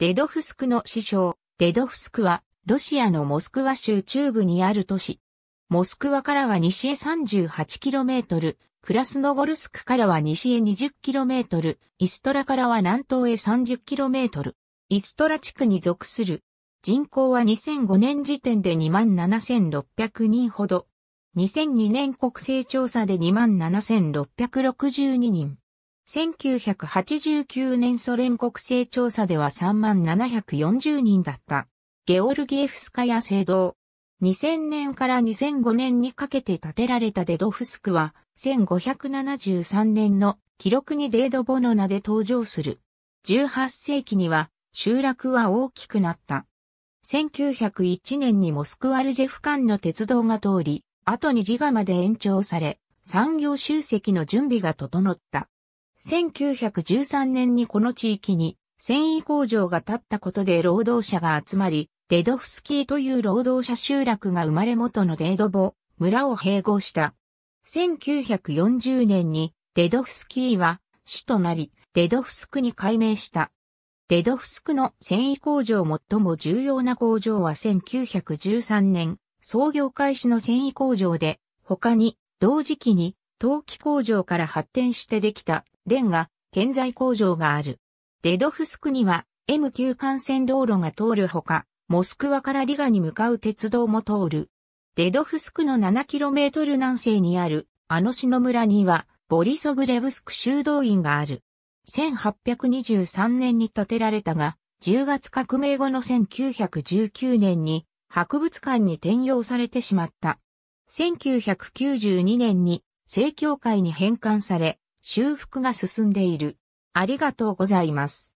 デドフスクの師匠、デドフスクは、ロシアのモスクワ州中部にある都市。モスクワからは西へ 38km、クラスノゴルスクからは西へ 20km、イストラからは南東へ 30km。イストラ地区に属する。人口は2005年時点で27,600人ほど。2002年国勢調査で27,662人。1989年ソ連国勢調査では3740人だった。ゲオルギエフスカヤ聖堂。2000年から2005年にかけて建てられたデドフスクは、1573年の記録にデードボの名で登場する。18世紀には集落は大きくなった。1901年にモスクワルジェフ間の鉄道が通り、後にギガまで延長され、産業集積の準備が整った。1913年にこの地域に繊維工場が建ったことで労働者が集まり、デドフスキーという労働者集落が生まれ元のデードボ、村を併合した。1940年にデドフスキーは市となり、デドフスクに改名した。デドフスクの繊維工場最も重要な工場は1913年、創業開始の繊維工場で、他に同時期に陶器工場から発展してできたレンガ、建材工場がある。デドフスクには M 級幹線道路が通るほか、モスクワからリガに向かう鉄道も通る。デドフスクの 7km 南西にあるあの市の村にはボリソグレブスク修道院がある。1823年に建てられたが、10月革命後の1919年に博物館に転用されてしまった。1992年に正教会に返還され、修復が進んでいる。ありがとうございます。